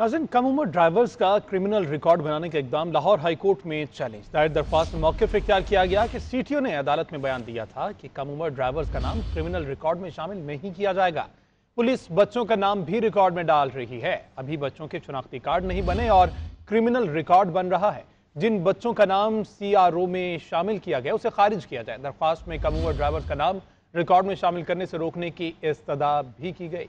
नाजिन कम उम्र ड्राइवर्स का criminal record बनाने का इकदाम लाहौर हाईकोर्ट में चैलेंज दायर दरख्वास्त में मौके पर इख्तियार किया गया कि ओ ने अदालत में बयान दिया था कि कम उम्र ड्राइवर्स का नाम क्रिमिनल रिकॉर्ड में शामिल नहीं किया जाएगा पुलिस बच्चों का नाम भी रिकॉर्ड में डाल रही है अभी बच्चों के शनाख्ती कार्ड नहीं बने और क्रिमिनल रिकॉर्ड बन रहा है जिन बच्चों का नाम सी आर ओ में शामिल किया गया उसे खारिज किया जाए दरख्वास्त में कम उम्र ड्राइवर्स का नाम रिकॉर्ड में शामिल करने से रोकने की इस्तः भी की गई